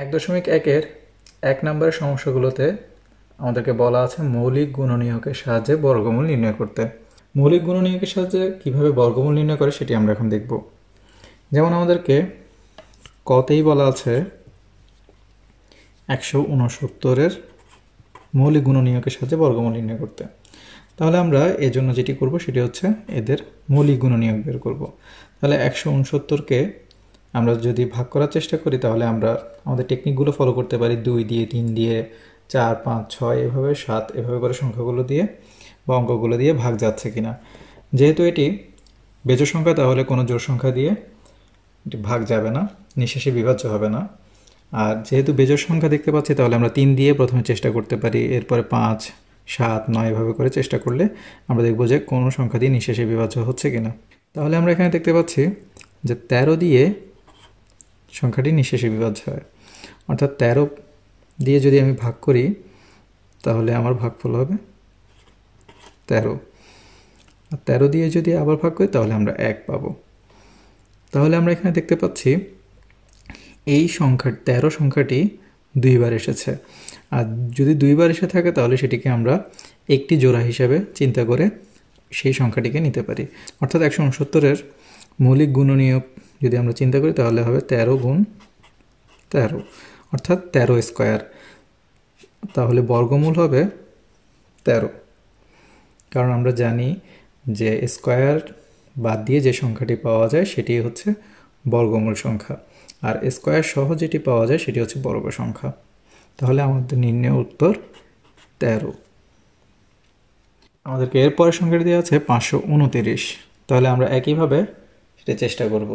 এক দশমিক একের এক নম্বরের সমস্যাগুলোতে আমাদেরকে বলা আছে মৌলিক গুণনীয়কের সাহায্যে বর্গমূল নির্ণয় করতে মৌলিক গুণনীয়কের সাহায্যে কিভাবে বর্গমূল নির্ণয় করে সেটি আমরা এখন দেখব যেমন আমাদেরকে কতেই বলা আছে একশো উনসত্তরের মৌলিক গুণনীয়কের সাহায্যে বর্গমূল নির্ণয় করতে তাহলে আমরা এজন্য যেটি করব সেটি হচ্ছে এদের মৌলিক গুণনীয়ক বের করব তাহলে একশো উনসত্তরকে আমরা যদি ভাগ করার চেষ্টা করি তাহলে আমরা আমাদের টেকনিকগুলো ফলো করতে পারি দুই দিয়ে তিন দিয়ে চার পাঁচ ছয় এভাবে সাত এভাবে করে সংখ্যাগুলো দিয়ে বা অঙ্কগুলো দিয়ে ভাগ যাচ্ছে কিনা যেহেতু এটি বেজোর সংখ্যা তাহলে কোনো জোর সংখ্যা দিয়ে এটি ভাগ যাবে না নিঃশেষে বিভাজ্য হবে না আর যেহেতু বেজোর সংখ্যা দেখতে পাচ্ছি তাহলে আমরা তিন দিয়ে প্রথমে চেষ্টা করতে পারি এরপরে পাঁচ সাত নয় এভাবে করে চেষ্টা করলে আমরা দেখব যে কোনো সংখ্যা দিয়ে নিঃশেষে বিভাজ্য হচ্ছে কিনা তাহলে আমরা এখানে দেখতে পাচ্ছি যে তেরো দিয়ে সংখ্যাটি নিঃশেষে বিভাজ্য হয় অর্থাৎ তেরো দিয়ে যদি আমি ভাগ করি তাহলে আমার ভাগফল হবে তেরো আর তেরো দিয়ে যদি আবার ভাগ করি তাহলে আমরা এক পাবো তাহলে আমরা এখানে দেখতে পাচ্ছি এই সংখ্যা তেরো সংখ্যাটি দুইবার এসেছে আর যদি দুইবার এসে থাকে তাহলে সেটিকে আমরা একটি জোড়া হিসাবে চিন্তা করে সেই সংখ্যাটিকে নিতে পারি অর্থাৎ একশো উনসত্তরের মৌলিক গুণনীয়ক যদি আমরা চিন্তা করি তাহলে হবে তেরো গুণ তেরো অর্থাৎ তেরো স্কোয়ার তাহলে বর্গমূল হবে তেরো কারণ আমরা জানি যে স্কোয়ার বাদ দিয়ে যে সংখ্যাটি পাওয়া যায় সেটি হচ্ছে বর্গমূল সংখ্যা আর স্কোয়ার সহ যেটি পাওয়া যায় সেটি হচ্ছে বর্গ সংখ্যা তাহলে আমাদের নির্ণয় উত্তর তেরো আমাদেরকে এরপরের সংখ্যাটি দেওয়া আছে পাঁচশো উনতিরিশ তাহলে আমরা একইভাবে সেটা চেষ্টা করব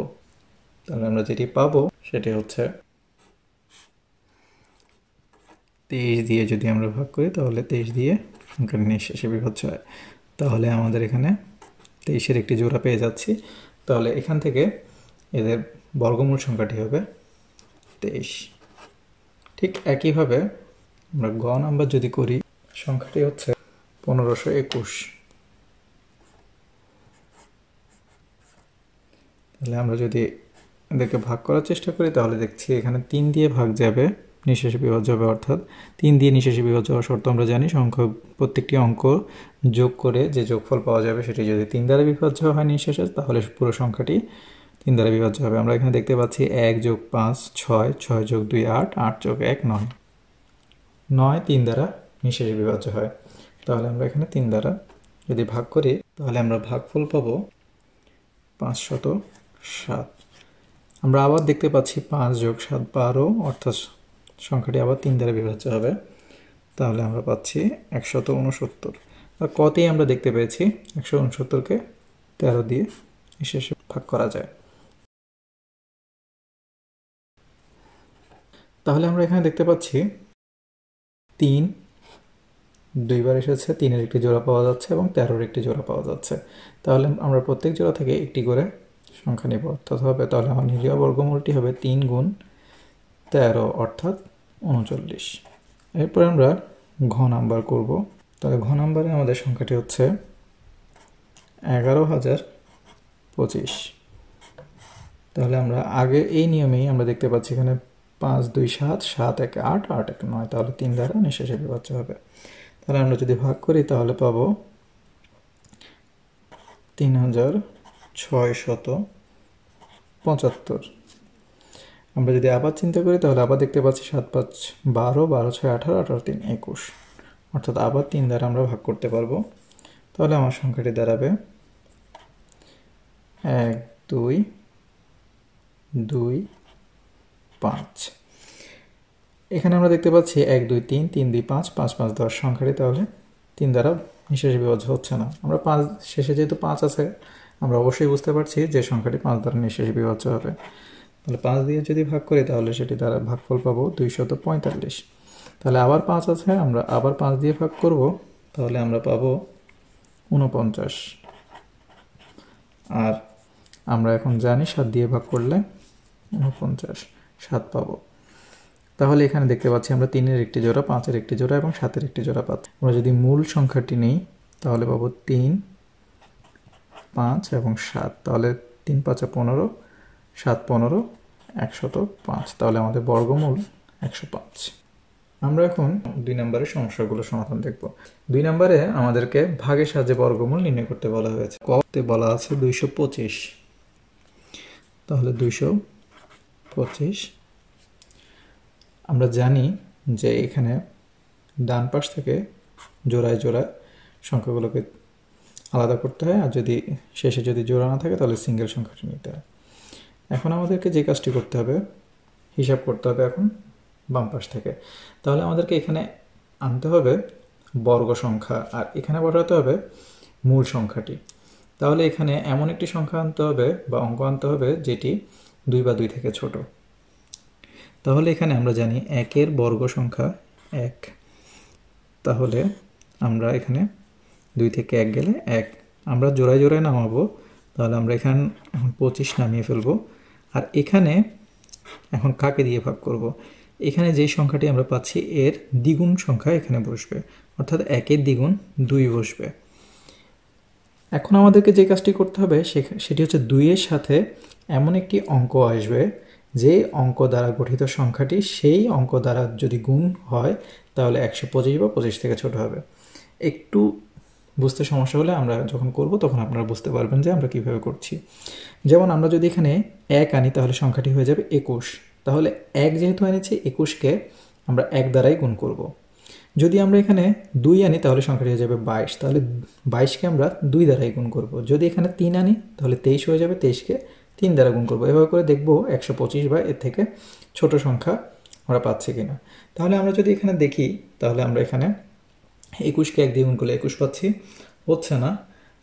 তাহলে আমরা যেটি পাবো সেটি হচ্ছে তেইশ দিয়ে যদি আমরা ভাগ করি তাহলে তেইশ দিয়ে সংখ্যা নিঃশেষে বিভাজ্য হয় তাহলে আমাদের এখানে তেইশের একটি জোড়া পেয়ে যাচ্ছি তাহলে এখান থেকে এদের বর্গমূল সংখ্যাটি হবে তেইশ ঠিক একইভাবে আমরা গ নাম্বার যদি করি সংখ্যাটি হচ্ছে পনেরোশো একুশ তাহলে আমরা যদি এদেরকে ভাগ করার চেষ্টা করি তাহলে দেখছি এখানে তিন দিয়ে ভাগ যাবে নিঃশেষে বিভাজ্য হবে অর্থাৎ তিন দিয়ে নিঃশেষে বিভাজ হওয়ার শর্ত আমরা জানি সংখ্যা প্রত্যেকটি অঙ্ক যোগ করে যে যোগফল পাওয়া যাবে সেটি যদি তিন দ্বারা বিভাজ্য হয় নিঃশেষে তাহলে পুরো সংখ্যাটি তিন দ্বারা বিভাজ্য হবে আমরা এখানে দেখতে পাচ্ছি এক যোগ পাঁচ ছয় ছয় যোগ দুই আট আট যোগ এক নয় নয় তিন দ্বারা নিঃশেষে বিভাজ্য হয় তাহলে আমরা এখানে তিন দ্বারা যদি ভাগ করি তাহলে আমরা ভাগফল পাবো পাঁচশত সাত আমরা আবার দেখতে পাচ্ছি পাঁচ যোগ সাত বারো অর্থাৎ সংখ্যাটি আবার তিন দ্বারা বিভাজ্য হবে তাহলে আমরা পাচ্ছি একশত উনসত্তর আর কতেই আমরা দেখতে পেয়েছি একশো উনসত্তরকে তেরো দিয়ে শেষে ভাগ করা যায় তাহলে আমরা এখানে দেখতে পাচ্ছি তিন দুইবার এসেছে তিনের একটি জোড়া পাওয়া যাচ্ছে এবং তেরোর একটি জোড়া পাওয়া যাচ্ছে তাহলে আমরা প্রত্যেক জোড়া থেকে একটি করে সংখ্যা নেব অর্থাৎ হবে তাহলে আমার নিরীহ বর্গমূলটি হবে তিন গুণ তেরো অর্থাৎ উনচল্লিশ এরপর আমরা ঘ নাম্বার করব তাহলে ঘ নাম্বারে আমাদের সংখ্যাটি হচ্ছে এগারো হাজার পঁচিশ তাহলে আমরা আগে এই নিয়মেই আমরা দেখতে পাচ্ছি এখানে পাঁচ দুই সাত সাত এক আট আট এক নয় তাহলে তিন দ্বারা নিঃশেষে বিভাজ্য হবে তাহলে আমরা যদি ভাগ করি তাহলে পাবো তিন হাজার ছয় শত পঁচাত্তর আমরা যদি আবার চিন্তা করি তাহলে আবার দেখতে পাচ্ছি সাত পাঁচ বারো বারো ছয় আঠারো আঠারো তিন একুশ অর্থাৎ আবার তিন দ্বারা আমরা ভাগ করতে পারবো তাহলে আমার সংখ্যাটি দাঁড়াবে এক দুই দুই পাঁচ এখানে আমরা দেখতে পাচ্ছি এক দুই তিন তিন দুই পাঁচ পাঁচ পাঁচ দশ সংখ্যাটি তাহলে তিন দ্বারা হিসেবে বিভাজ্য হচ্ছে না আমরা পাঁচ শেষে যেহেতু পাঁচ আছে আমরা অবশ্যই বুঝতে পারছি যে সংখ্যাটি পাঁচ দ্বারা নিঃশেষে বিভাজ্য হবে তাহলে পাঁচ দিয়ে যদি ভাগ করি তাহলে সেটি দ্বারা ভাগফল পাবো দুইশত পঁয়তাল্লিশ তাহলে আবার পাঁচ আছে আমরা আবার পাঁচ দিয়ে ভাগ করব তাহলে আমরা পাবো উনপঞ্চাশ আর আমরা এখন জানি সাত দিয়ে ভাগ করলে উনপঞ্চাশ সাত পাবো তাহলে এখানে দেখতে পাচ্ছি আমরা তিনের একটি জোড়া পাঁচের একটি জোড়া এবং সাতের একটি জোড়া পাচ্ছি আমরা যদি মূল সংখ্যাটি নিই তাহলে পাবো তিন পাঁচ এবং সাত তাহলে তিন পাঁচে পনেরো সাত পনেরো একশত পাঁচ তাহলে আমাদের বর্গমূল একশো পাঁচ আমরা এখন দুই নম্বরের সমস্যাগুলো সমাধান দেখব দুই নম্বরে আমাদেরকে ভাগের সাহায্যে বর্গমূল নির্ণয় করতে বলা হয়েছে কতে বলা আছে দুইশো পঁচিশ তাহলে দুইশো পঁচিশ আমরা জানি যে এখানে ডান পাশ থেকে জোড়ায় জোড়ায় সংখ্যাগুলোকে আলাদা করতে হয় আর যদি শেষে যদি জোড়া না থাকে তাহলে সিঙ্গেল সংখ্যাটি নিতে হয় এখন আমাদেরকে যে কাজটি করতে হবে হিসাব করতে হবে এখন বাম পাশ থেকে তাহলে আমাদেরকে এখানে আনতে হবে বর্গ সংখ্যা আর এখানে বসাতে হবে মূল সংখ্যাটি তাহলে এখানে এমন একটি সংখ্যা আনতে হবে বা অঙ্ক আনতে হবে যেটি দুই বা দুই থেকে ছোট তাহলে এখানে আমরা জানি একের বর্গ সংখ্যা এক তাহলে আমরা এখানে দুই থেকে এক গেলে এক আমরা জোড়ায় জোড়ায় নামাবো তাহলে আমরা এখান এখন পঁচিশ নামিয়ে ফেলবো আর এখানে এখন কাকে দিয়ে ভাগ করব। এখানে যেই সংখ্যাটি আমরা পাচ্ছি এর দ্বিগুণ সংখ্যা এখানে বসবে অর্থাৎ একের দ্বিগুণ দুই বসবে এখন আমাদেরকে যে কাজটি করতে হবে সেটি হচ্ছে দুইয়ের সাথে এমন একটি অঙ্ক আসবে যে অঙ্ক দ্বারা গঠিত সংখ্যাটি সেই অঙ্ক দ্বারা যদি গুণ হয় তাহলে একশো পঁচিশ বা পঁচিশ থেকে ছোট হবে একটু বুঝতে সমস্যা হলে আমরা যখন করব তখন আপনারা বুঝতে পারবেন যে আমরা কিভাবে করছি যেমন আমরা যদি এখানে এক আনি তাহলে সংখ্যাটি হয়ে যাবে একুশ তাহলে এক যেহেতু এনেছি একুশকে আমরা এক দ্বারাই গুণ করব। যদি আমরা এখানে দুই আনি তাহলে সংখ্যাটি হয়ে যাবে বাইশ তাহলে বাইশকে আমরা দুই দ্বারাই গুণ করব। যদি এখানে তিন আনি তাহলে তেইশ হয়ে যাবে তেইশকে তিন দ্বারা গুণ করব এভাবে করে দেখব একশো পঁচিশ বা এর থেকে ছোট সংখ্যা আমরা পাচ্ছি কিনা তাহলে আমরা যদি এখানে দেখি তাহলে আমরা এখানে একুশকে এক দিয়ে গুণ করলে একুশ পাচ্ছি হচ্ছে না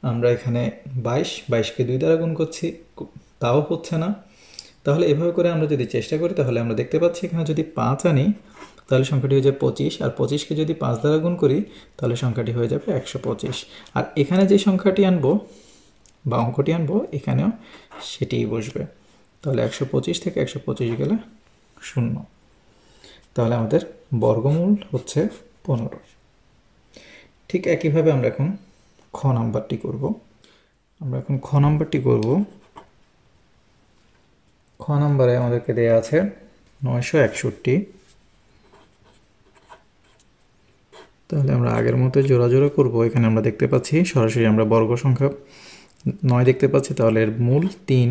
আমরা এখানে বাইশ বাইশকে দুই দ্বারা গুণ করছি তাও হচ্ছে না তাহলে এভাবে করে আমরা যদি চেষ্টা করি তাহলে আমরা দেখতে পাচ্ছি এখানে যদি পাঁচ আনি তাহলে সংখ্যাটি হয়ে যাবে পঁচিশ আর পঁচিশকে যদি পাঁচ দ্বারা গুণ করি তাহলে সংখ্যাটি হয়ে যাবে একশো পঁচিশ আর এখানে যে সংখ্যাটি আনবো বা অঙ্কটি আনবো এখানেও সেটিই বসবে তাহলে একশো পঁচিশ থেকে একশো পঁচিশ গেলে শূন্য তাহলে আমাদের বর্গমূল হচ্ছে পনেরো ঠিক একইভাবে আমরা এখন খ নাম্বারটি করব আমরা এখন খ নাম্বারটি করব খ নাম্বারে আমাদেরকে দেয়া আছে নয়শো একষট্টি তাহলে আমরা আগের মতো জোড়া জোড়া করবো এখানে আমরা দেখতে পাচ্ছি সরাসরি আমরা বর্গ সংখ্যা নয় দেখতে পাচ্ছি তাহলে এর মূল তিন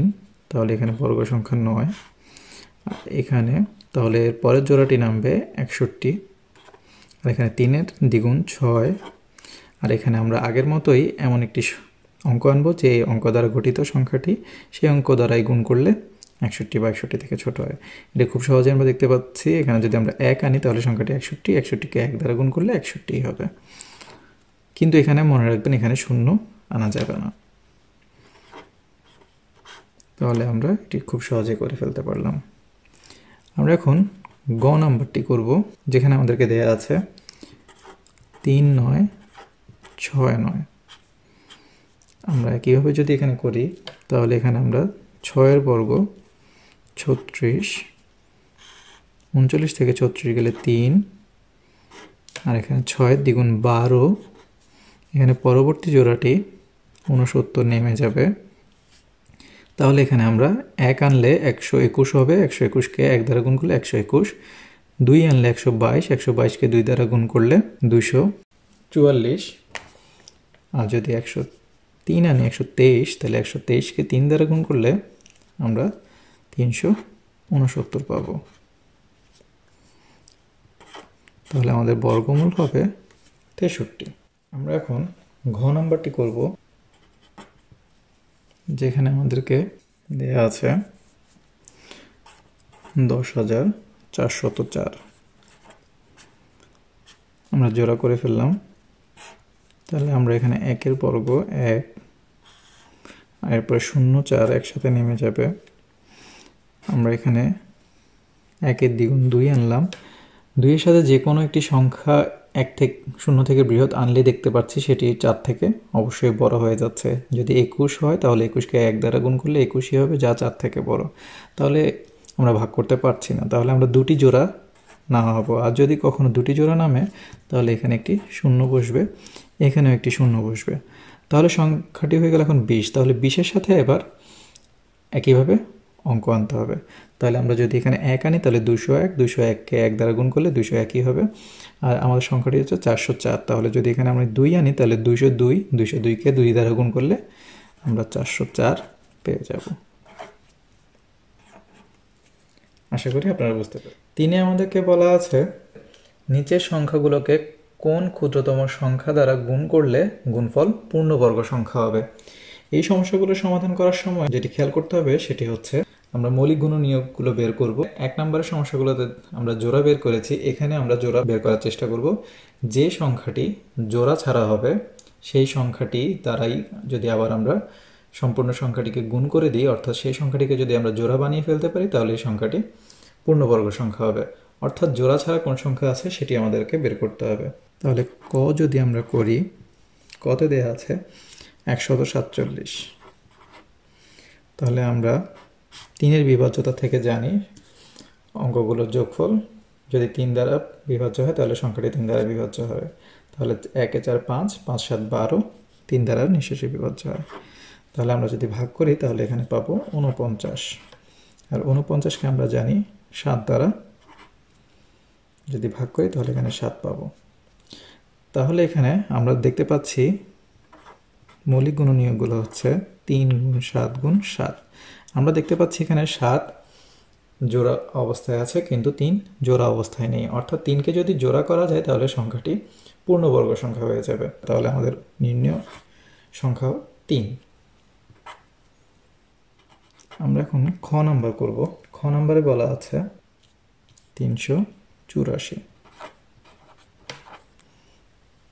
তাহলে এখানে বর্গ সংখ্যা নয় এখানে তাহলে এর পরের জোড়াটি নামবে একষট্টি আর এখানে তিনের দ্বিগুণ ছয় আর এখানে আমরা আগের মতোই এমন একটি অঙ্ক আনবো যে অঙ্ক দ্বারা গঠিত সংখ্যাটি সেই অঙ্ক দ্বারাই গুণ করলে একষট্টি বা একষট্টি থেকে ছোট হয় এটা খুব সহজে আমরা দেখতে পাচ্ছি এখানে যদি আমরা এক আনি তাহলে সংখ্যাটি একষট্টি একষট্টিকে এক দ্বারা গুণ করলে একষট্টি হবে কিন্তু এখানে মনে রাখবেন এখানে শূন্য আনা যাবে না তাহলে আমরা এটি খুব সহজে করে ফেলতে পারলাম আমরা এখন গ নাম্বারটি করব যেখানে আমাদেরকে দেয়া আছে তিন নয় ছয় নয় আমরা কীভাবে যদি এখানে করি তাহলে এখানে আমরা ছয়ের বর্গ ছত্রিশ উনচল্লিশ থেকে ছত্রিশ গেলে তিন আর এখানে ছয়ের দ্বিগুণ বারো এখানে পরবর্তী জোড়াটি উনসত্তর নেমে যাবে তাহলে এখানে আমরা এক আনলে একশো একুশ হবে একশো একুশকে এক দ্বারা গুণ করলে একশো একুশ দুই আনলে একশো বাইশ একশো বাইশকে দুই দ্বারা গুণ করলে দুশো চুয়াল্লিশ আর যদি একশো তিন আনি একশো তেইশ তাহলে একশো তেইশকে তিন দ্বারা গুণ করলে আমরা তিনশো উনসত্তর পাব তাহলে আমাদের বর্গমূল হবে তেষট্টি আমরা এখন ঘ নাম্বারটি করব যেখানে আমাদেরকে দেয়া আছে দশ হাজার চারশত চার আমরা জোড়া করে ফেললাম তাহলে আমরা এখানে একের বর্গ এক এরপর শূন্য চার একসাথে নেমে যাবে আমরা এখানে একের দ্বিগুণ দুই আনলাম দুইয়ের সাথে যে কোনো একটি সংখ্যা এক থেকে শূন্য থেকে বৃহৎ আনলে দেখতে পাচ্ছি সেটি চার থেকে অবশ্যই বড় হয়ে যাচ্ছে যদি একুশ হয় তাহলে একুশকে এক দ্বারা গুণ করলে একুশই হবে যা চার থেকে বড় তাহলে আমরা ভাগ করতে পারছি না তাহলে আমরা দুটি জোড়া নামা হব আর যদি কখনো দুটি জোড়া নামে তাহলে এখানে একটি শূন্য বসবে এখানেও একটি শূন্য বসবে তাহলে সংখ্যাটি হয়ে গেল এখন বিশ তাহলে বিশের সাথে এবার একইভাবে অঙ্ক আনতে হবে তাহলে আমরা যদি এখানে এক আনি তাহলে দুশো এক দুশো এককে এক দ্বারা গুণ করলে দুশো একই হবে আর আমাদের সংখ্যাটি হচ্ছে চারশো চার তাহলে যদি এখানে আমরা দুই আনি তাহলে দুশো দুই দুইশো দুইকে দুই দ্বারা গুণ করলে আমরা চারশো চার পেয়ে যাব আশা করি আপনারা বুঝতে পারেন তিনি আমাদেরকে বলা আছে নিচের সংখ্যাগুলোকে কোন ক্ষুদ্রতম সংখ্যা দ্বারা গুণ করলে গুণফল পূর্ণবর্গ সংখ্যা হবে এই সমস্যাগুলো সমাধান করার সময় যেটি খেয়াল করতে হবে সেটি হচ্ছে আমরা মৌলিক গুণ নিয়োগগুলো বের করব এক নম্বরের সমস্যাগুলোতে আমরা জোড়া বের করেছি এখানে আমরা জোড়া বের করার চেষ্টা করব যে সংখ্যাটি জোড়া ছাড়া হবে সেই সংখ্যাটি দ্বারাই যদি আবার আমরা সম্পূর্ণ সংখ্যাটিকে গুণ করে দিই অর্থাৎ সেই সংখ্যাটিকে যদি আমরা জোড়া বানিয়ে ফেলতে পারি তাহলে এই সংখ্যাটি পূর্ণবর্গ সংখ্যা হবে অর্থাৎ জোড়া ছাড়া কোন সংখ্যা আছে সেটি আমাদেরকে বের করতে হবে তাহলে ক যদি আমরা করি কতে দেয়া আছে একশত সাতচল্লিশ তাহলে আমরা তিনের বিভাজ্যতা থেকে জানি অঙ্কগুলোর যোগফল যদি তিন দ্বারা বিভাজ্য হয় তাহলে সংখ্যাটি তিন দ্বারা বিভাজ্য হবে তাহলে একে চার পাঁচ পাঁচ সাত বারো তিন দ্বারা নিঃশেষে বিভাজ্য হয় তাহলে আমরা যদি ভাগ করি তাহলে এখানে পাবো উনপঞ্চাশ আর উনপঞ্চাশকে আমরা জানি সাত দ্বারা যদি ভাগ করি তাহলে এখানে সাত পাবো তাহলে এখানে আমরা দেখতে পাচ্ছি মৌলিক গুণনীয়কগুলো হচ্ছে তিন গুণ সাত গুণ সাত আমরা দেখতে পাচ্ছি এখানে সাত জোড়া অবস্থায় আছে কিন্তু তিন জোড়া অবস্থায় নেই অর্থাৎ তিনকে যদি জোড়া করা যায় তাহলে সংখ্যাটি পূর্ণবর্গ সংখ্যা হয়ে যাবে তাহলে আমাদের নির্ণয় সংখ্যা তিন আমরা এখন খ নাম্বার করব খ নাম্বারে বলা আছে তিনশো চুরাশি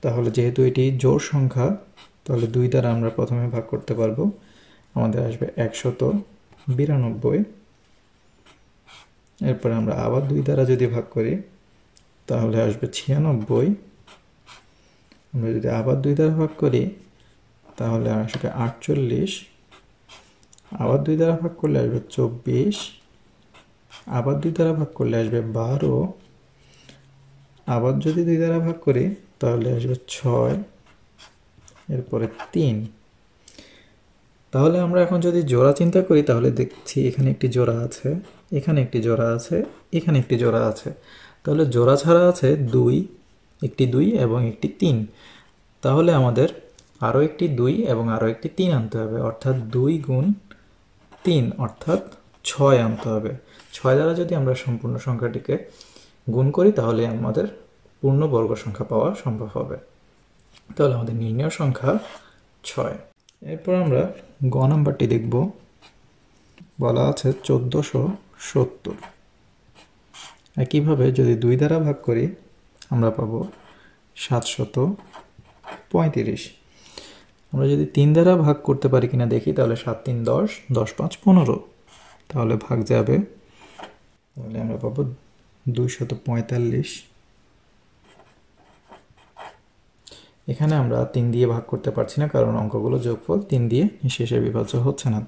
তাহলে যেহেতু এটি জোর সংখ্যা তাহলে দুই দ্বারা আমরা প্রথমে ভাগ করতে পারবো আমাদের আসবে একশত বিরানব্বই এরপরে আমরা আবার দুই দ্বারা যদি ভাগ করি তাহলে আসবে ছিয়ানব্বই আমরা যদি আবার দুই দ্বারা ভাগ করি তাহলে আসবে আটচল্লিশ আবার দুই দ্বারা ভাগ করলে আসবে চব্বিশ আবার দুই দ্বারা ভাগ করলে আসবে বারো আবার যদি দুই দ্বারা ভাগ করি তাহলে আসবে ছয় এরপরে তিন তাহলে আমরা এখন যদি জোড়া চিন্তা করি তাহলে দেখছি এখানে একটি জোড়া আছে এখানে একটি জোড়া আছে এখানে একটি জোড়া আছে তাহলে জোড়া ছাড়া আছে দুই একটি দুই এবং একটি তিন তাহলে আমাদের আরও একটি দুই এবং আরও একটি তিন আনতে হবে অর্থাৎ দুই গুণ তিন অর্থাৎ ছয় আনতে হবে ছয় দ্বারা যদি আমরা সম্পূর্ণ সংখ্যাটিকে গুণ করি তাহলে আমাদের পূর্ণ বর্গ সংখ্যা পাওয়া সম্ভব হবে তাহলে আমাদের নির্ণয় সংখ্যা ছয় এরপর আমরা গ নাম্বারটি দেখব বলা আছে চোদ্দোশো সত্তর একইভাবে যদি দুই দ্বারা ভাগ করি আমরা পাবো সাতশত পঁয়ত্রিশ আমরা যদি তিন দ্বারা ভাগ করতে পারি কিনা দেখি তাহলে সাত তিন দশ দশ পাঁচ পনেরো তাহলে ভাগ যাবে তাহলে আমরা পাবো দুইশত পঁয়তাল্লিশ এখানে আমরা তিন দিয়ে ভাগ করতে পারছি না কারণ অঙ্কগুলো যোগফল তিন দিয়ে শেষে বিভাজ্য হচ্ছে না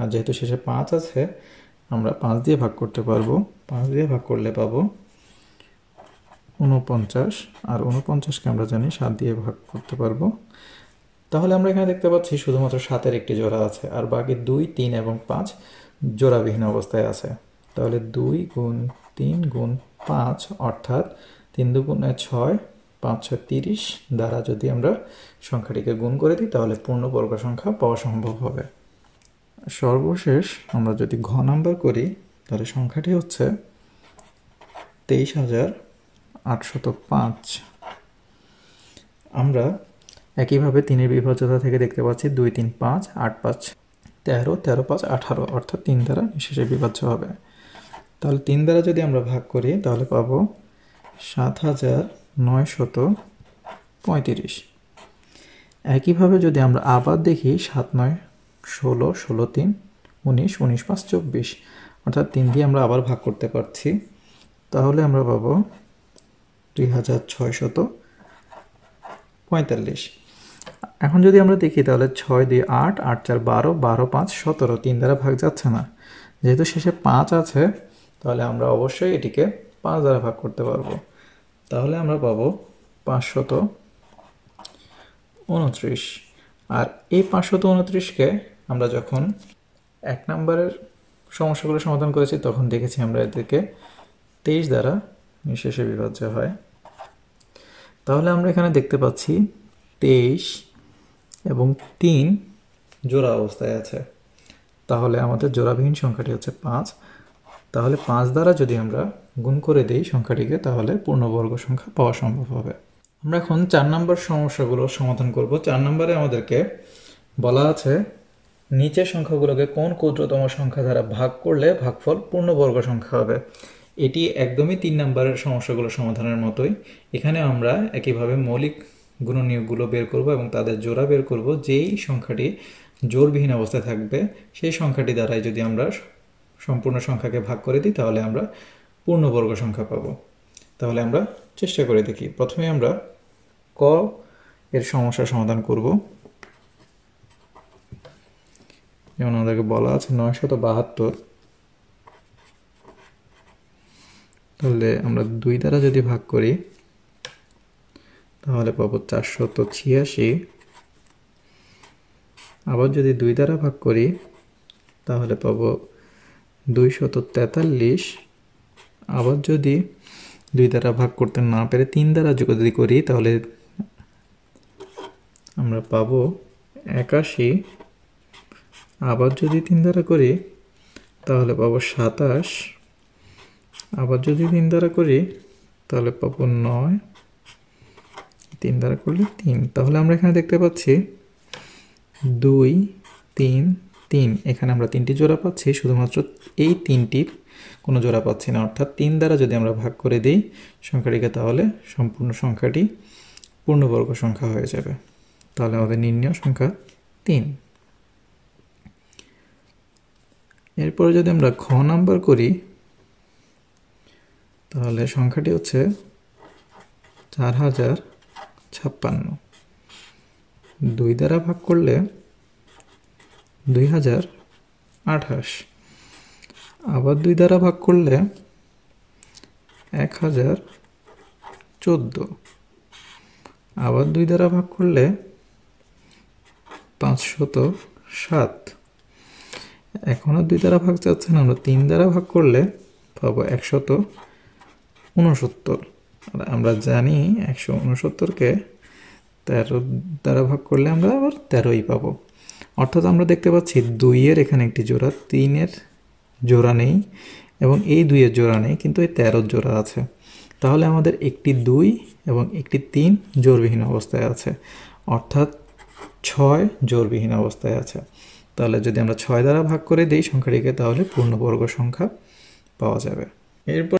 আর যেহেতু শেষে পাঁচ আছে আমরা পাঁচ দিয়ে ভাগ করতে পারবো পাঁচ দিয়ে ভাগ করলে পাবো উনপঞ্চাশ আর উনপঞ্চাশকে আমরা জানি সাত দিয়ে ভাগ করতে পারবো তাহলে আমরা এখানে দেখতে পাচ্ছি শুধুমাত্র সাতের একটি জোড়া আছে আর বাকি দুই তিন এবং পাঁচ জোড়াবিহীন অবস্থায় আছে তাহলে দুই গুণ তিন গুণ পাঁচ অর্থাৎ তিন দুগুণে ছয় পাঁচ ছয় তিরিশ দ্বারা যদি আমরা সংখ্যাটিকে গুণ করে দিই তাহলে পূর্ণবর্গ সংখ্যা পাওয়া সম্ভব হবে সর্বশেষ আমরা যদি ঘ নাম্বার করি তাহলে সংখ্যাটি হচ্ছে তেইশ হাজার আটশত পাঁচ আমরা একইভাবে তিনের বিভাজ্যতা থেকে দেখতে পাচ্ছি দুই তিন পাঁচ আট পাঁচ তেরো তেরো পাঁচ আঠারো অর্থাৎ তিন দ্বারা শেষে বিভাজ্য হবে তাহলে তিন দ্বারা যদি আমরা ভাগ করি তাহলে পাবো সাত হাজার নয়শত পঁয়ত্রিশ একইভাবে যদি আমরা আবার দেখি সাত নয় ষোলো ষোলো তিন উনিশ উনিশ পাঁচ চব্বিশ অর্থাৎ তিন দিয়ে আমরা আবার ভাগ করতে পারছি তাহলে আমরা পাবো দুই হাজার ছয়শত পঁয়তাল্লিশ এখন যদি আমরা দেখি তাহলে ছয় দুই আট আট চার বারো বারো পাঁচ সতেরো তিন দ্বারা ভাগ যাচ্ছে না যেহেতু শেষে পাঁচ আছে তাহলে আমরা অবশ্যই এটিকে পাঁচ দ্বারা ভাগ করতে পারবো তাহলে আমরা পাবো পাঁচশত উনত্রিশ আর এই পাঁচশত উনত্রিশকে আমরা যখন এক নম্বরের সমস্যাগুলো সমাধান করেছি তখন দেখেছি আমরা এদেরকে তেইশ দ্বারা নিঃশেষে বিভাজ্য হয় তাহলে আমরা এখানে দেখতে পাচ্ছি তেইশ এবং তিন জোড়া অবস্থায় আছে তাহলে আমাদের জোড়াবিহীন সংখ্যাটি হচ্ছে পাঁচ তাহলে পাঁচ দ্বারা যদি আমরা গুণ করে দিই সংখ্যাটিকে তাহলে পূর্ণবর্গ সংখ্যা পাওয়া সম্ভব হবে আমরা এখন চার নম্বর সমস্যাগুলো সমাধান করব চার নম্বরে আমাদেরকে বলা আছে নিচের সংখ্যাগুলোকে কোন ক্ষুদ্রতম সংখ্যা দ্বারা ভাগ করলে ভাগফল পূর্ণবর্গ সংখ্যা হবে এটি একদমই তিন নম্বরের সমস্যাগুলো সমাধানের মতোই এখানে আমরা একইভাবে মৌলিক গুণনীয়কগুলো বের করব এবং তাদের জোড়া বের করব যেই সংখ্যাটি জোরবিহীন অবস্থায় থাকবে সেই সংখ্যাটি দ্বারাই যদি আমরা সম্পূর্ণ সংখ্যাকে ভাগ করে দিই তাহলে আমরা পূর্ণবর্গ সংখ্যা পাব তাহলে আমরা চেষ্টা করে দেখি প্রথমে আমরা ক এর সমস্যা সমাধান করব যেমন আমাদেরকে বলা আছে নয় শত বাহাত্তর তাহলে আমরা দুই দ্বারা যদি ভাগ করি তাহলে পাবো চারশত ছিয়াশি আবার যদি দুই দ্বারা ভাগ করি তাহলে পাবো দুইশত তেতাল্লিশ আবার যদি দুই দ্বারা ভাগ করতে না পেরে তিন দ্বারা যদি করি তাহলে আমরা পাব একাশি আবার যদি তিন দ্বারা করি তাহলে পাবো সাতাশ আবার যদি তিন দ্বারা করি তাহলে পাবো নয় তিন দ্বারা করলে তিন তাহলে আমরা এখানে দেখতে পাচ্ছি দুই তিন তিন এখানে আমরা তিনটি জোড়া পাচ্ছি শুধুমাত্র এই তিনটির কোনো জোড়া পাচ্ছি না অর্থাৎ তিন দ্বারা যদি আমরা ভাগ করে দিই সংখ্যাটিকে তাহলে সম্পূর্ণ সংখ্যাটি পূর্ণবর্গ সংখ্যা হয়ে যাবে তাহলে আমাদের নির্ণয় সংখ্যা তিন এরপরে যদি আমরা খ নাম্বার করি তাহলে সংখ্যাটি হচ্ছে চার হাজার ছাপ্পান্ন দুই দ্বারা ভাগ করলে দুই হাজার আঠাশ আবার দুই দ্বারা ভাগ করলে এক হাজার চোদ্দো আবার দুই দ্বারা ভাগ করলে পাঁচশত সাত এখনও দুই দ্বারা ভাগ চাচ্ছেন আমরা তিন দ্বারা ভাগ করলে পাবো একশত উনসত্তর আর আমরা জানি একশো উনসত্তরকে তেরো দ্বারা ভাগ করলে আমরা আবার তেরোই পাবো অর্থাৎ আমরা দেখতে পাচ্ছি দুইয়ের এখানে একটি জোড়া তিনের জোড়া নেই এবং এই দুইয়ের জোড়া নেই কিন্তু এই তেরোর জোড়া আছে তাহলে আমাদের একটি দুই এবং একটি তিন জোরবিহীন অবস্থায় আছে অর্থাৎ ছয় জোরবিহীন অবস্থায় আছে তাহলে যদি আমরা ছয় দ্বারা ভাগ করে দিই সংখ্যাটিকে তাহলে পূর্ণবর্গ সংখ্যা পাওয়া যাবে এরপর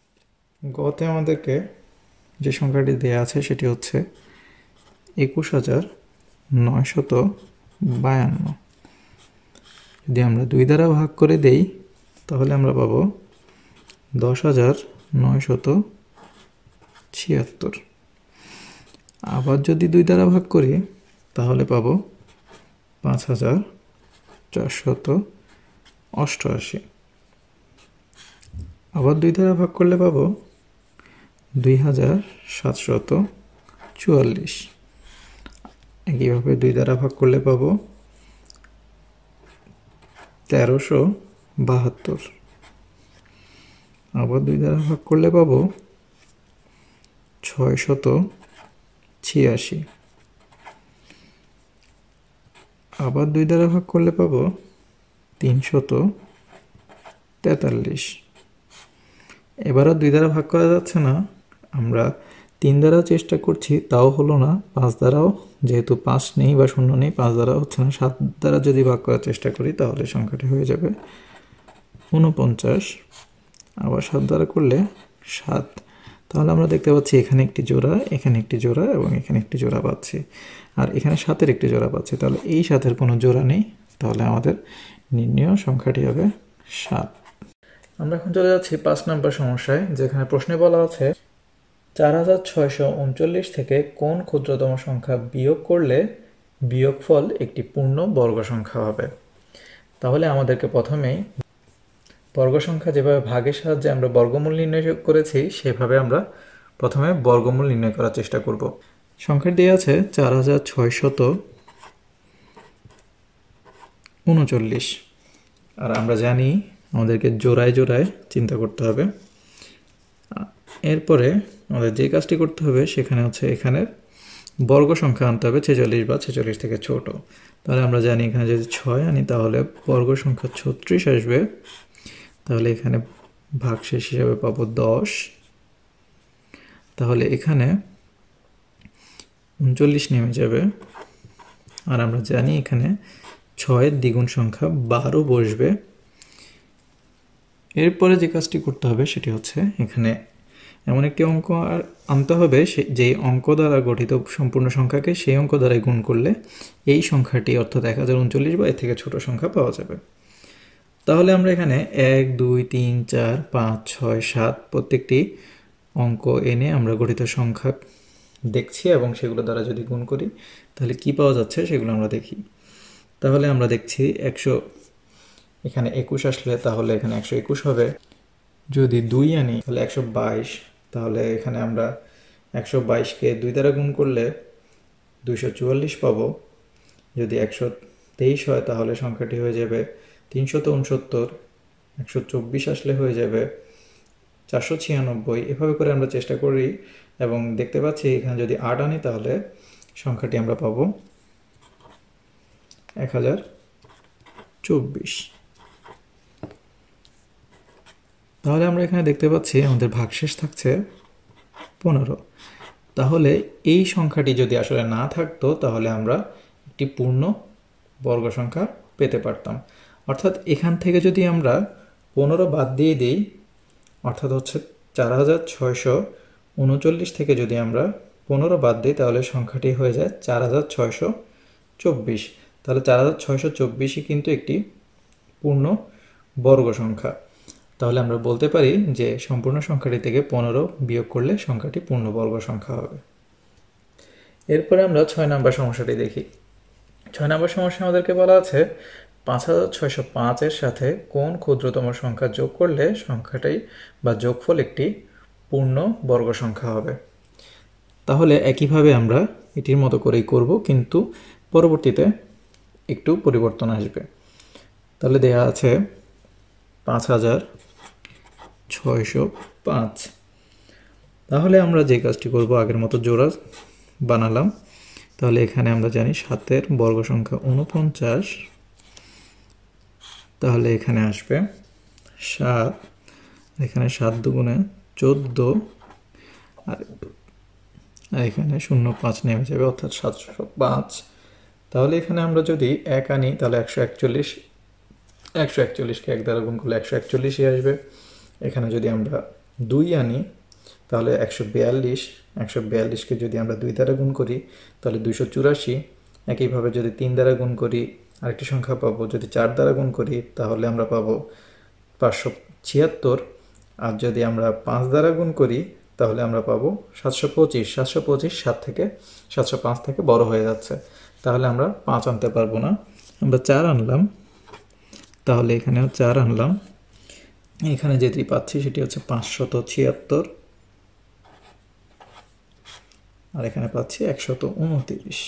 গতে আমাদেরকে যে সংখ্যাটি দেয়া আছে সেটি হচ্ছে একুশ হাজার নয়শত বায়ান্ন যদি আমরা দুই দ্বারা ভাগ করে দেই তাহলে আমরা পাবো দশ হাজার নয়শত ছিয়াত্তর আবার যদি দুই দ্বারা ভাগ করি তাহলে পাব পাঁচ হাজার চারশত অষ্টআশি আবার দুই দ্বারা ভাগ করলে পাব দুই হাজার সাতশত চুয়াল্লিশ একইভাবে দুই দ্বারা ভাগ করলে পাবো তেরোশো বাহাত্তর আবার দুই দ্বারা ভাগ করলে পাবো ছয় শত ছিয়াশি আবার দুই দ্বারা ভাগ করলে পাব তিনশত তেতাল্লিশ এবারও দুই দ্বারা ভাগ করা যাচ্ছে না আমরা তিন দ্বারা চেষ্টা করছি তাও হলো না পাঁচ দ্বারাও যেহেতু পাঁচ নেই বা শূন্য নেই পাঁচ দ্বারা হচ্ছে না সাত দ্বারা যদি ভাগ করার চেষ্টা করি তাহলে সংখ্যাটি হয়ে যাবে ঊনপঞ্চাশ আবার সাত দ্বারা করলে সাত তাহলে আমরা দেখতে পাচ্ছি এখানে একটি জোড়া এখানে একটি জোড়া এবং এখানে একটি জোড়া পাচ্ছি আর এখানে সাতের একটি জোড়া পাচ্ছি তাহলে এই সাতের কোনো জোড়া নেই তাহলে আমাদের নির্ণয় সংখ্যাটি হবে সাত আমরা এখন চলে যাচ্ছি পাঁচ নম্বর সমস্যায় যেখানে প্রশ্নে বলা আছে চার হাজার ছয়শো উনচল্লিশ থেকে কোন ক্ষুদ্রতম সংখ্যা বিয়োগ করলে বিয়োগফল একটি পূর্ণ বর্গ সংখ্যা হবে তাহলে আমাদেরকে প্রথমেই বর্গ সংখ্যা যেভাবে ভাগের সাহায্যে আমরা বর্গমূল নির্ণয় করেছি সেভাবে আমরা প্রথমে বর্গমূল নির্ণয় করার চেষ্টা করব সংখ্যা দিয়ে আছে চার হাজার ছয়শত উনচল্লিশ আর আমরা জানি আমাদেরকে জোড়ায় জোড়ায় চিন্তা করতে হবে এরপরে আমাদের যে কাজটি করতে হবে সেখানে হচ্ছে এখানে বর্গ সংখ্যা আনতে হবে ছেচল্লিশ বা ছেচল্লিশ থেকে ছোট তাহলে আমরা জানি এখানে যদি ছয় আনি তাহলে বর্গ সংখ্যা ছত্রিশ আসবে তাহলে এখানে ভাগশেষ হিসাবে পাবো দশ তাহলে এখানে উনচল্লিশ নেমে যাবে আর আমরা জানি এখানে ছয়ের দ্বিগুণ সংখ্যা বারো বসবে এরপরে যে কাজটি করতে হবে সেটি হচ্ছে এখানে এমন একটি অঙ্ক আর আনতে হবে যেই অঙ্ক দ্বারা গঠিত সম্পূর্ণ সংখ্যাকে সেই অঙ্ক দ্বারাই গুণ করলে এই সংখ্যাটি অর্থাৎ এক হাজার উনচল্লিশ বা এর থেকে ছোট সংখ্যা পাওয়া যাবে তাহলে আমরা এখানে এক দুই তিন চার পাঁচ ছয় সাত প্রত্যেকটি অঙ্ক এনে আমরা গঠিত সংখ্যা দেখছি এবং সেগুলো দ্বারা যদি গুণ করি তাহলে কি পাওয়া যাচ্ছে সেগুলো আমরা দেখি তাহলে আমরা দেখছি একশো এখানে একুশ আসলে তাহলে এখানে একশো একুশ হবে যদি দুই আনি তাহলে একশো বাইশ তাহলে এখানে আমরা একশো বাইশকে দুই দ্বারা গুণ করলে দুইশো চুয়াল্লিশ পাবো যদি একশো তেইশ হয় তাহলে সংখ্যাটি হয়ে যাবে তিনশত উনসত্তর একশো চব্বিশ আসলে হয়ে যাবে চারশো ছিয়ানব্বই এভাবে করে আমরা চেষ্টা করি এবং দেখতে পাচ্ছি এখানে যদি আট আনি তাহলে সংখ্যাটি আমরা পাবো এক হাজার চব্বিশ তাহলে আমরা এখানে দেখতে পাচ্ছি আমাদের ভাগশেষ থাকছে পনেরো তাহলে এই সংখ্যাটি যদি আসলে না থাকতো তাহলে আমরা একটি পূর্ণ বর্গ সংখ্যা পেতে পারতাম অর্থাৎ এখান থেকে যদি আমরা পনেরো বাদ দিয়ে দিই অর্থাৎ হচ্ছে চার হাজার ছয়শো উনচল্লিশ থেকে যদি আমরা পনেরো বাদ দিই তাহলে সংখ্যাটি হয়ে যায় চার হাজার ছয়শো চব্বিশ তাহলে চার হাজার ছয়শো চব্বিশই কিন্তু একটি পূর্ণ বর্গ সংখ্যা তাহলে আমরা বলতে পারি যে সম্পূর্ণ সংখ্যাটি থেকে পনেরো বিয়োগ করলে সংখ্যাটি পূর্ণবর্গ সংখ্যা হবে এরপরে আমরা ছয় নম্বর সমস্যাটি দেখি ছয় নম্বর সমস্যা আমাদেরকে বলা আছে পাঁচ হাজার ছয়শো পাঁচের সাথে কোন ক্ষুদ্রতম সংখ্যা যোগ করলে সংখ্যাটি বা যোগফল একটি পূর্ণ বর্গ সংখ্যা হবে তাহলে একইভাবে আমরা এটির মতো করেই করব কিন্তু পরবর্তীতে একটু পরিবর্তন আসবে তাহলে দেয়া আছে পাঁচ হাজার ছয়শো পাঁচ তাহলে আমরা যে কাজটি করব আগের মতো জোড়া বানালাম তাহলে এখানে আমরা জানি সাতের বর্গ সংখ্যা উনপঞ্চাশ তাহলে এখানে আসবে সাত এখানে সাত দুগুণে চোদ্দো আর এখানে শূন্য পাঁচ নেমে যাবে অর্থাৎ সাতশো পাঁচ তাহলে এখানে আমরা যদি এক আনি তাহলে একশো একচল্লিশ একশো একচল্লিশকে এক দ্বারা গুণ করলে একশো একচল্লিশই আসবে এখানে যদি আমরা দুই আনি তাহলে একশো বিয়াল্লিশ একশো বিয়াল্লিশকে যদি আমরা দুই দ্বারা গুণ করি তাহলে দুইশো চুরাশি একইভাবে যদি তিন দ্বারা গুণ করি আরেকটি সংখ্যা পাবো যদি চার দ্বারা গুণ করি তাহলে আমরা পাবো পাঁচশো ছিয়াত্তর আর যদি আমরা পাঁচ দ্বারা গুণ করি তাহলে আমরা পাবো সাতশো পঁচিশ সাতশো পঁচিশ সাত থেকে সাতশো পাঁচ থেকে বড় হয়ে যাচ্ছে তাহলে আমরা পাঁচ আনতে পারবো না আমরা চার আনলাম তাহলে এখানেও চার আনলাম এখানে যেটি পাচ্ছি সেটি হচ্ছে পাঁচশত ছিয়াত্তর আর এখানে পাচ্ছি একশত উনত্রিশ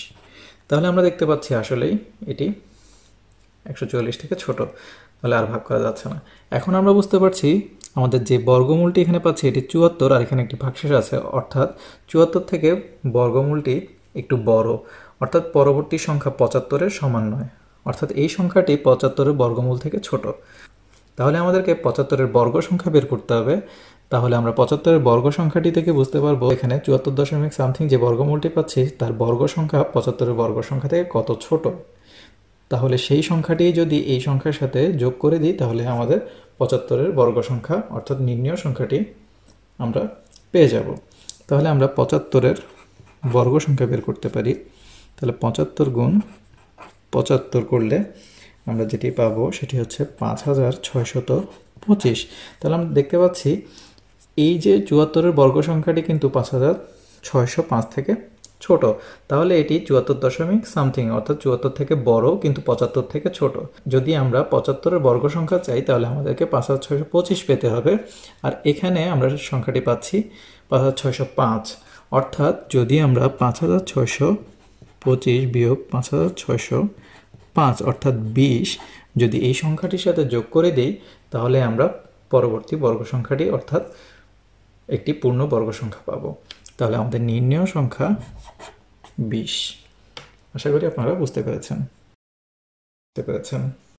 তাহলে আমরা দেখতে পাচ্ছি আসলেই এটি একশো চল্লিশ থেকে ছোট তাহলে আর ভাগ করা যাচ্ছে না এখন আমরা বুঝতে পারছি আমাদের যে বর্গমূলটি এখানে পাচ্ছি এটি চুয়াত্তর আর এখানে একটি ভাগশেষ আছে অর্থাৎ চুয়াত্তর থেকে বর্গমূলটি একটু বড় অর্থাৎ পরবর্তী সংখ্যা পঁচাত্তরের সমান নয় অর্থাৎ এই সংখ্যাটি পঁচাত্তরের বর্গমূল থেকে ছোট তাহলে আমাদেরকে পঁচাত্তরের বর্গ সংখ্যা বের করতে হবে তাহলে আমরা পঁচাত্তরের বর্গ সংখ্যাটি থেকে বুঝতে পারবো এখানে চুয়াত্তর দশমিক সামথিং যে বর্গমূলটি পাচ্ছি তার বর্গ সংখ্যা পঁচাত্তরের বর্গ সংখ্যা থেকে কত ছোট তাহলে সেই সংখ্যাটি যদি এই সংখ্যার সাথে যোগ করে দিই তাহলে আমাদের পঁচাত্তরের বর্গ সংখ্যা অর্থাৎ নির্ণয় সংখ্যাটি আমরা পেয়ে যাব তাহলে আমরা পঁচাত্তরের বর্গ সংখ্যা বের করতে পারি তাহলে পঁচাত্তর গুণ পঁচাত্তর করলে আমরা যেটি পাবো সেটি হচ্ছে পাঁচ হাজার ছয়শত পঁচিশ তাহলে আমরা দেখতে পাচ্ছি এই যে চুয়াত্তরের বর্গ সংখ্যাটি কিন্তু পাঁচ হাজার ছয়শো পাঁচ থেকে ছোট তাহলে এটি চুয়াত্তর দশমিক সামথিং অর্থাৎ চুয়াত্তর থেকে বড় কিন্তু পঁচাত্তর থেকে ছোট যদি আমরা পঁচাত্তরের বর্গ সংখ্যা চাই তাহলে আমাদেরকে পাঁচ হাজার ছয়শো পঁচিশ পেতে হবে আর এখানে আমরা সংখ্যাটি পাচ্ছি পাঁচ হাজার ছয়শো পাঁচ অর্থাৎ যদি আমরা পাঁচ হাজার ছয়শো পঁচিশ বিয়োগ পাঁচ হাজার ছয়শো পাঁচ অর্থাৎ বিশ যদি এই সংখ্যাটির সাথে যোগ করে দেই তাহলে আমরা পরবর্তী বর্গ সংখ্যাটি অর্থাৎ একটি পূর্ণ বর্গ সংখ্যা পাব তাহলে আমাদের নির্ণয় সংখ্যা বিশ আশা করি আপনারা বুঝতে পেরেছেন বুঝতে পেরেছেন